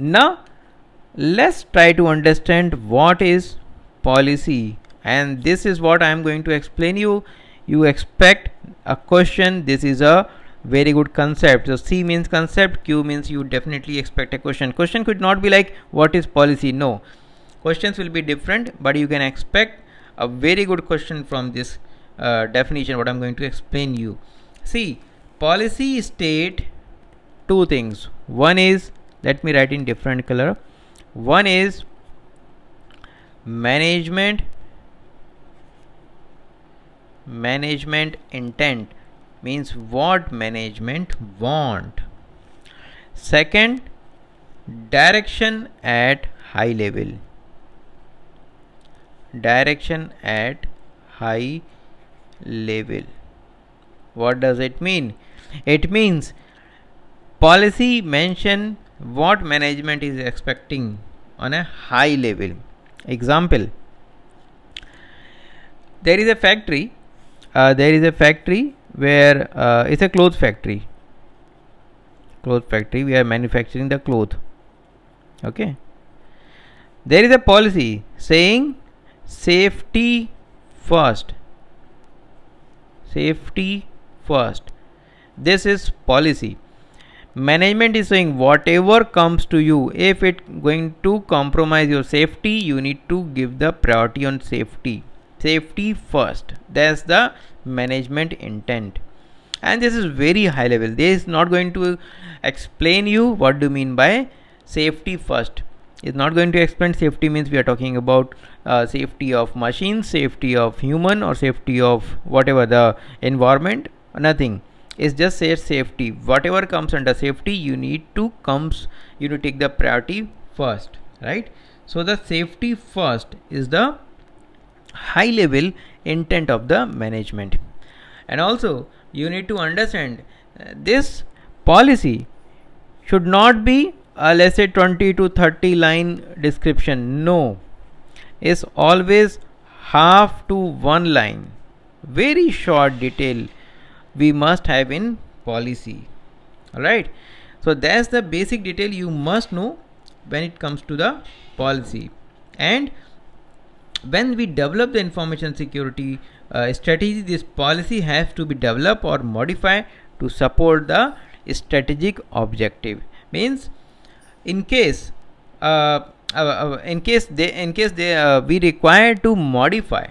Now let's try to understand what is policy and this is what I am going to explain you. You expect a question. This is a very good concept. So C means concept, Q means you definitely expect a question. Question could not be like what is policy? No. Questions will be different but you can expect a very good question from this uh, definition what I'm going to explain you. See policy state two things. One is let me write in different color one is management management intent means what management want second direction at high level direction at high level what does it mean it means policy mention what management is expecting on a high level. Example There is a factory, uh, there is a factory where uh, it's a cloth factory. Cloth factory, we are manufacturing the cloth. Okay. There is a policy saying safety first. Safety first. This is policy management is saying whatever comes to you if it going to compromise your safety you need to give the priority on safety safety first that's the management intent and this is very high level they is not going to explain you what do you mean by safety first is not going to explain safety means we are talking about uh, safety of machines safety of human or safety of whatever the environment nothing is just say safety whatever comes under safety you need to comes you need to take the priority first right so the safety first is the high level intent of the management and also you need to understand uh, this policy should not be a let's say 20 to 30 line description no it's always half to one line very short detail we must have in policy all right so that's the basic detail you must know when it comes to the policy and when we develop the information security uh, strategy this policy has to be developed or modified to support the strategic objective means in case uh, uh, uh in case they in case they uh, we require to modify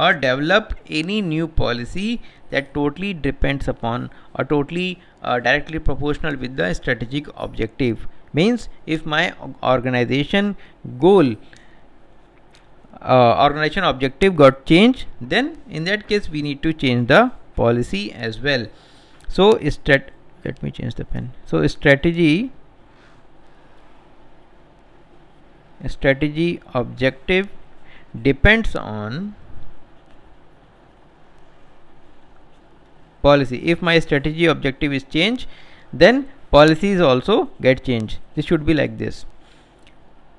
or develop any new policy that totally depends upon or totally uh, directly proportional with the strategic objective means if my organization goal uh, organization objective got changed then in that case we need to change the policy as well so strat let me change the pen so strategy strategy objective depends on policy if my strategy objective is change then policies also get changed this should be like this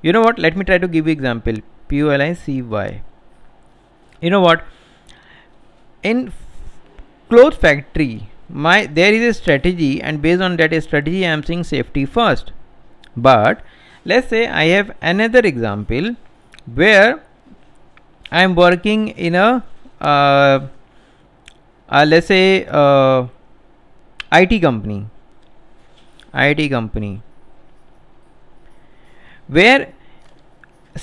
you know what let me try to give you example PULICY you know what in cloth factory my there is a strategy and based on that strategy I am saying safety first but let's say I have another example where I am working in a uh, uh, let's say uh, IT company IT company where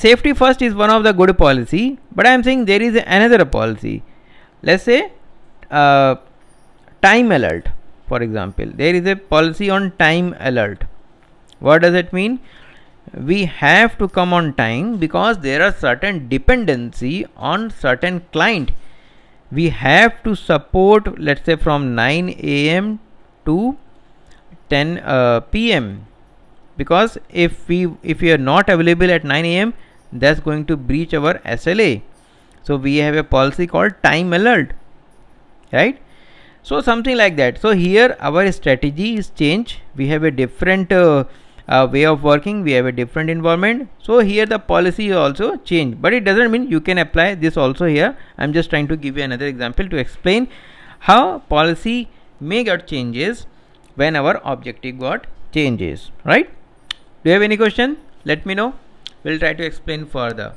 safety first is one of the good policy but I am saying there is another policy let's say uh, time alert for example there is a policy on time alert what does it mean we have to come on time because there are certain dependency on certain client we have to support let's say from 9 a.m. to 10 uh, p.m. because if we if we are not available at 9 a.m. that's going to breach our SLA so we have a policy called time alert right so something like that so here our strategy is changed we have a different uh, uh, way of working we have a different environment so here the policy also change but it doesn't mean you can apply this also here i'm just trying to give you another example to explain how policy may get changes when our objective got changes right do you have any question let me know we'll try to explain further